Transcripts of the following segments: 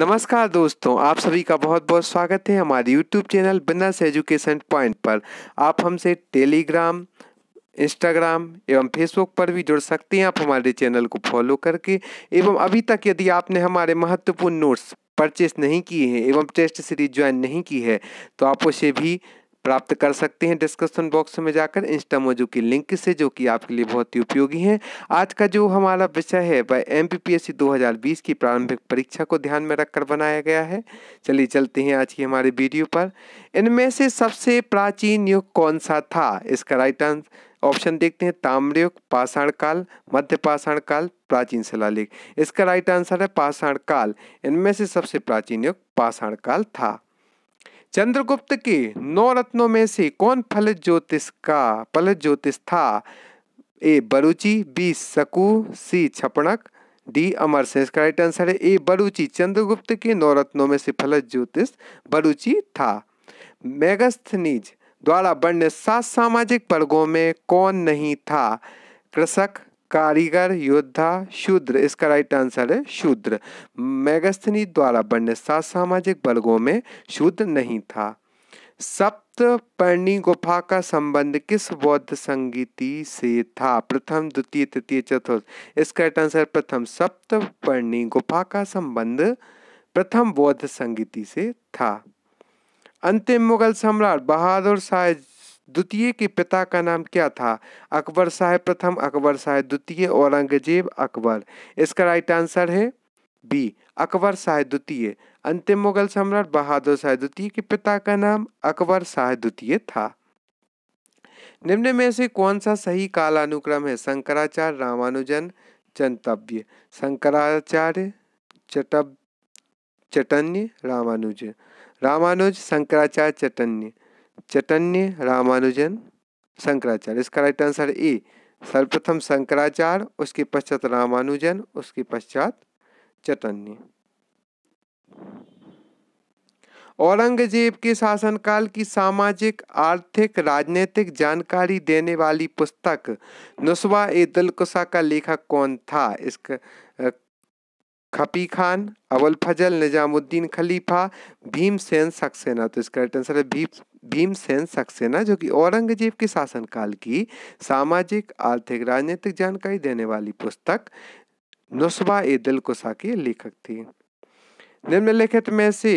नमस्कार दोस्तों आप सभी का बहुत बहुत स्वागत है हमारे यूट्यूब चैनल बिनस एजुकेशन पॉइंट पर आप हमसे टेलीग्राम इंस्टाग्राम एवं फेसबुक पर भी जुड़ सकते हैं आप हमारे चैनल को फॉलो करके एवं अभी तक यदि आपने हमारे महत्वपूर्ण नोट्स परचेस नहीं किए हैं एवं टेस्ट सीरीज ज्वाइन नहीं की है तो आप उसे भी प्राप्त कर सकते हैं डिस्क्रिप्शन बॉक्स में जाकर इंस्टा मोजू की लिंक से जो कि आपके लिए बहुत ही उपयोगी है आज का जो हमारा विषय है वह M P P S C दो हज़ार बीस की प्रारंभिक परीक्षा को ध्यान में रखकर बनाया गया है चलिए चलते हैं आज की हमारे वीडियो पर इनमें से सबसे प्राचीन युग कौन सा था इसका राइट आंसर ऑप्शन देखते हैं ताम्रयुग पाषाण काल मध्य पाषाण काल प्राचीन शिलालेख इसका राइट आंसर है पाषाण काल इनमें से सबसे प्राचीन युग पाषाण काल था चंद्रगुप्त के नौ रत्नों में से कौन फलित ज्योतिष का फलित ज्योतिष था ए बरुचि बी सकू सी छपणक डी अमर से इसका राइट आंसर है ए बरुचि चंद्रगुप्त के नौ रत्नों में से फल ज्योतिष बरुचि था मेगस्थनीज द्वारा वर्ण सात सामाजिक वर्गों में कौन नहीं था कृषक कारीगर योद्धा शूद्र इसका राइट आंसर है शूद्र मेगस्थनी द्वारा बनने सात सामाजिक वर्गों में शूद्र नहीं था सप्त पर्णी गुफा का संबंध किस बौद्ध संगीति से था प्रथम द्वितीय तृतीय चतुर्थ इसका राइट आंसर प्रथम सप्त पर्णी गुफा का संबंध प्रथम बौद्ध संगीति से था अंतिम मुगल सम्राट बहादुर शाह द्वितीय के पिता का नाम क्या था अकबर शाह प्रथम अकबर शाह द्वितीय औरंगजेब अकबर इसका राइट आंसर है बी अकबर शाह द्वितीय अंतिम मुगल सम्राट बहादुर शाह द्वितीय के पिता का नाम अकबर शाह द्वितीय था निम्न में से कौन सा सही कालानुक्रम है शंकराचार्य रामानुजन चंतव्य शंकराचार्य चटब चटन्य रामानुज रामानुज शंकराचार्य चटन्य चैतन्य रामानुजन शंकराचार्य इसका राइट आंसर ए सर्वप्रथम शंकराचार्य उसके पश्चात रामानुजन उसके पश्चात चैतन्य औरंगजेब के शासनकाल की सामाजिक आर्थिक राजनीतिक जानकारी देने वाली पुस्तक नुस्वा ए दिलकुशा का लेखक कौन था इसका खपी खान अवल फजल निजामुद्दीन खलीफा भीमसेन सक्सेना तो इसका राइट आंसर है भीम भीमसेन सक्सेना जो कि औरंगजेब के शासनकाल की सामाजिक आर्थिक राजनीतिक जानकारी देने वाली पुस्तक नुस्बा ए दिल कुसा के लेखक थी निम्नलिखित में से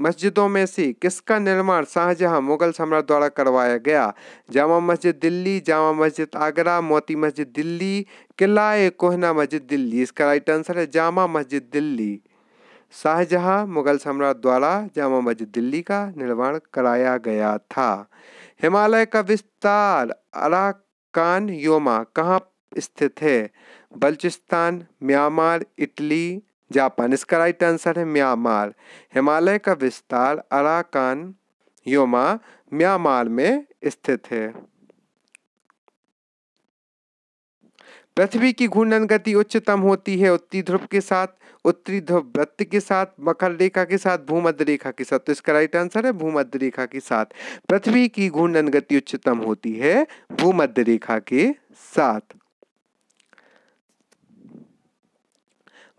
मस्जिदों में से किसका निर्माण शाहजहां मुगल सम्राट द्वारा करवाया गया जामा मस्जिद दिल्ली जामा मस्जिद आगरा मोती मस्जिद दिल्ली किला कोहना मस्जिद दिल्ली इसका राइट आंसर है जामा मस्जिद दिल्ली शाहजहां मुगल सम्राट द्वारा जामा मस्जिद दिल्ली का निर्माण कराया गया था हिमालय का विस्तार अराकान योमा कहाँ स्थित है बलूचिस्तान म्यांमार इटली जापान इसका राइट आंसर है म्यांमार हिमालय का विस्तार अराकान योमा म्यांमार में स्थित है पृथ्वी की घूर्णन गति उच्चतम होती है उत्तरी ध्रुव के साथ उत्तरी ध्रुव वृत्त के साथ मकर रेखा के साथ भूमध्य रेखा के साथ तो इसका राइट आंसर है भूमध्य रेखा के साथ पृथ्वी की घूर्णन गति उच्चतम होती है भूमध्य रेखा के साथ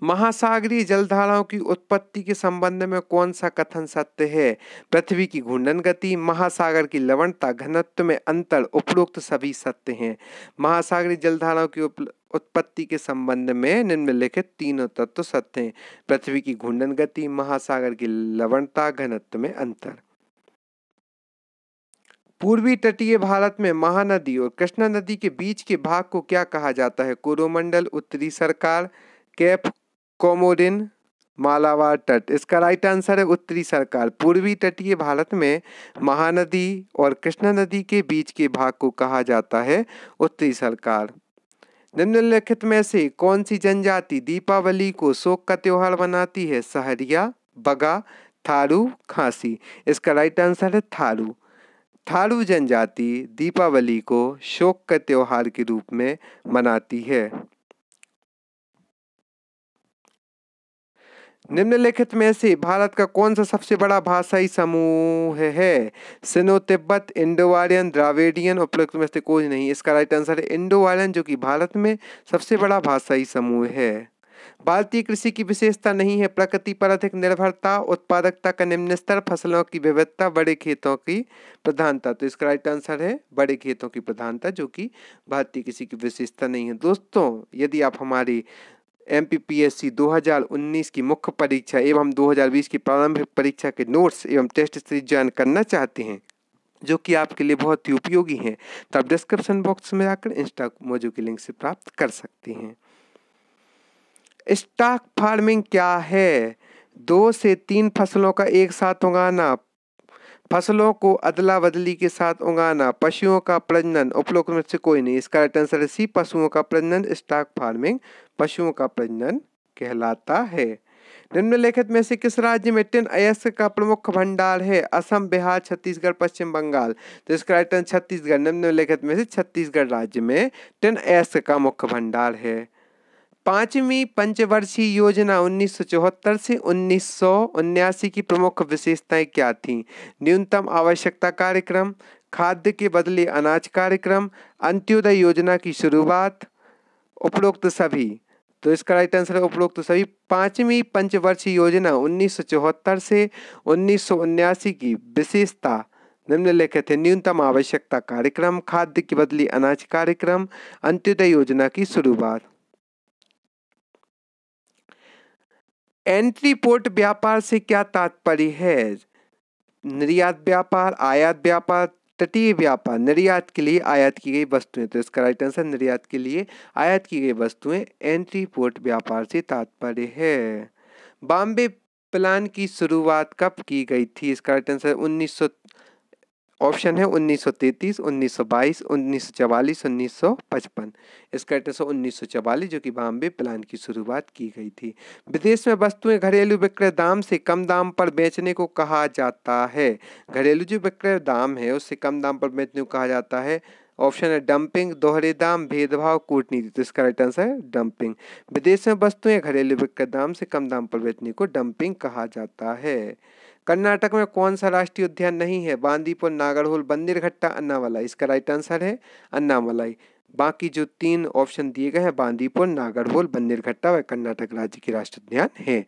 महासागरीय जलधाराओं की उत्पत्ति के संबंध में कौन सा कथन सत्य है पृथ्वी की घूर्णन गति महासागर की लवणता घनत्व में अंतर उपरोक्त सभी सत्य हैं महासागरीय जलधाराओं की उत्पत्ति के संबंध में निम्नलिखित तीनों तत्व सत्य हैं पृथ्वी की घूर्णन गति महासागर की लवणता घनत्व में अंतर पूर्वी तटीय भारत में महानदी और कृष्णा नदी के बीच के भाग को क्या कहा जाता है कोरोमंडल उत्तरी सरकार कैप कोमोडिन मालाबार तट इसका राइट आंसर है उत्तरी सरकार पूर्वी तटीय भारत में महानदी और कृष्णा नदी के बीच के भाग को कहा जाता है उत्तरी सरकार निम्नलिखित में से कौन सी जनजाति दीपावली को शोक का त्यौहार मनाती है सहरिया बगा थारू खांसी इसका राइट आंसर है थारू थारू जनजाति दीपावली को शोक का त्यौहार के रूप में मनाती है निम्नलिखित में से भारत का कौन सा सबसे बड़ा भाषाई समूह है Sino Tibet Indo Aryan Dravidian उपलब्ध में से कोई नहीं इसका राइट आंसर है इंडो आर्यन जो कि भारत में सबसे बड़ा भाषाई समूह है भारतीय कृषि की विशेषता नहीं है प्रकृति पर अधिक निर्भरता उत्पादकता का निम्न स्तर फसलों की विविधता बड़े खेतों की प्रधानता तो इसका राइट आंसर है बड़े खेतों की प्रधानता जो कि भारतीय कृषि की विशेषता नहीं है दोस्तों यदि आप हमारी M P P S C दो हज़ार उन्नीस की मुख्य परीक्षा एवं दो हज़ार बीस की प्रारंभिक परीक्षा के नोट्स एवं टेस्ट सीरीज ज्वाइन करना चाहते हैं जो कि आपके लिए बहुत ही उपयोगी हैं तो आप डिस्क्रिप्शन बॉक्स में जाकर इंस्टा मोजो की लिंक से प्राप्त कर सकते हैं स्टॉक फार्मिंग क्या है दो से तीन फसलों का एक साथ उगाना फसलों को अदला बदली के साथ उगाना पशुओं का प्रजनन उपलोक में से कोई नहीं इसका राइट आंसर है सी पशुओं का प्रजनन स्टॉक फार्मिंग पशुओं का प्रजनन कहलाता है निम्नलिखित में से किस राज्य में टिन अयस्क का प्रमुख भंडार है असम बिहार छत्तीसगढ़ पश्चिम बंगाल तो इसका रिटर्न छत्तीसगढ़ निम्नलिखित में से छत्तीसगढ़ राज्य में टिन अयस्क का मुख्य भंडार है पांचवी पंचवर्षीय योजना उन्नीस से उन्नीस की प्रमुख विशेषताएं क्या थीं न्यूनतम आवश्यकता कार्यक्रम खाद्य के बदले अनाज कार्यक्रम अंत्योदय योजना की शुरुआत उपरोक्त सभी तो इसका राइट आंसर है उपरोक्त सभी पांचवी पंचवर्षीय योजना उन्नीस से उन्नीस की विशेषता निम्नलिखित है न्यूनतम आवश्यकता कार्यक्रम खाद्य की बदली अनाज कार्यक्रम अंत्योदय योजना की शुरुआत एंट्री पोर्ट व्यापार से क्या तात्पर्य है निर्यात व्यापार आयात व्यापार तटीय व्यापार निर्यात के लिए आयात की गई वस्तुएं तो इसका राइट आंसर निर्यात के लिए आयात की गई वस्तुएं एंट्री पोर्ट व्यापार से तात्पर्य है बॉम्बे प्लान की शुरुआत कब की गई थी इसका राइट आंसर उन्नीस ऑप्शन है 1933, 1922, 1944, 1955 इसका एड्रेस है 1944 जो कि बॉम्बे प्लान की शुरुआत की गई थी विदेश में वस्तुएं घरेलू विक्रय दाम से कम दाम पर बेचने को कहा जाता है घरेलू जो विक्रय दाम है उससे कम दाम पर बेचने को कहा जाता है ऑप्शन है डंपिंग दोहरे दाम भेदभाव कूटनीति तो इसका राइट आंसर है डंपिंग विदेश में वस्तुएं घरेलू विक्रय दाम से कम दाम पर बेचने को डंपिंग कहा जाता है कर्नाटक में कौन सा राष्ट्रीय उद्यान नहीं है बांदीपुर नागरहुल बंदिरघट्टा अन्नामलाई इसका राइट आंसर है अन्नामलाई बाकी जो तीन ऑप्शन दिए गए हैं बांदीपुर नागरहोल बंदिरघट्टा व कर्नाटक राज्य की राष्ट्रीय उद्यान है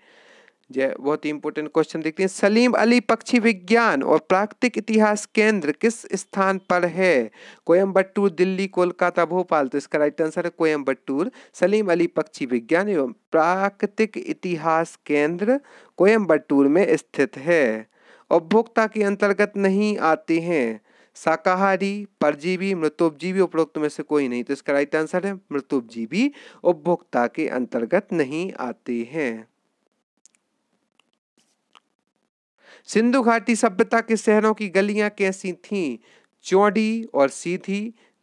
जो बहुत ही इंपॉर्टेंट क्वेश्चन देखते हैं सलीम अली पक्षी विज्ञान और प्राकृतिक इतिहास केंद्र किस स्थान पर है कोयम्बटूर दिल्ली कोलकाता भोपाल तो इसका राइट आंसर है कोयम्बटूर सलीम अली पक्षी विज्ञान एवं प्राकृतिक इतिहास केंद्र कोयम्बटूर में स्थित है उपभोक्ता के अंतर्गत नहीं आते हैं शाकाहारी परजीवी मृतोपजीवी उपरोक्त में से कोई नहीं तो इसका राइट आंसर है मृतोपजीवी उपभोक्ता के अंतर्गत नहीं आते हैं सिंधु घाटी सभ्यता के शहरों की गलियां कैसी थीं चौड़ी और सीधी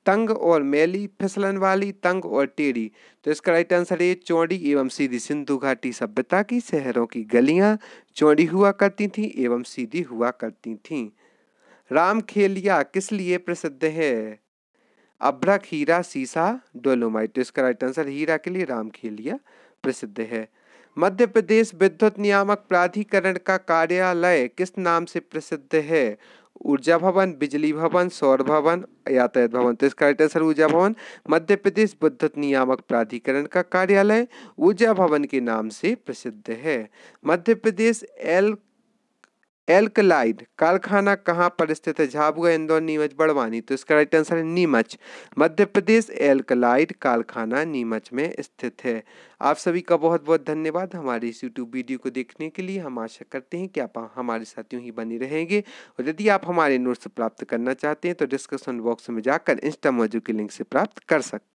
तंग और मैली फिसलन वाली तंग और टेढ़ी तो इसका राइट आंसर है चौड़ी एवं सीधी सिंधु घाटी सभ्यता की शहरों की गलियां चौड़ी हुआ करती थीं एवं सीधी हुआ करती थीं राम खेलिया किस लिए प्रसिद्ध है अभ्रक हीरा सीसा डोलोमाइट तो इसका राइट आंसर हीरा के लिए राम खेलिया प्रसिद्ध है मध्य प्रदेश विद्युत नियामक प्राधिकरण का कार्यालय किस नाम से प्रसिद्ध है ऊर्जा भवन बिजली भवन सौर भवन यातायात भवन तो इसका राइट आंसर ऊर्जा भवन मध्य प्रदेश विद्युत नियामक प्राधिकरण का कार्यालय ऊर्जा भवन के नाम से प्रसिद्ध है मध्य प्रदेश एल एल्कलाइड कारखाना कहाँ पर स्थित है झाबुआ इंदौर नीमच बड़वानी तो इसका राइट आंसर है नीमच मध्य प्रदेश एल्कलाइड कारखाना नीमच में स्थित है आप सभी का बहुत बहुत धन्यवाद हमारे इस यूट्यूब वीडियो को देखने के लिए हम आशा करते हैं कि आप हमारे साथियों ही बने रहेंगे और यदि आप हमारे नोट्स प्राप्त करना चाहते हैं तो डिस्क्रिप्शन बॉक्स में जाकर इंस्टा मौजू के लिंक से प्राप्त कर सकते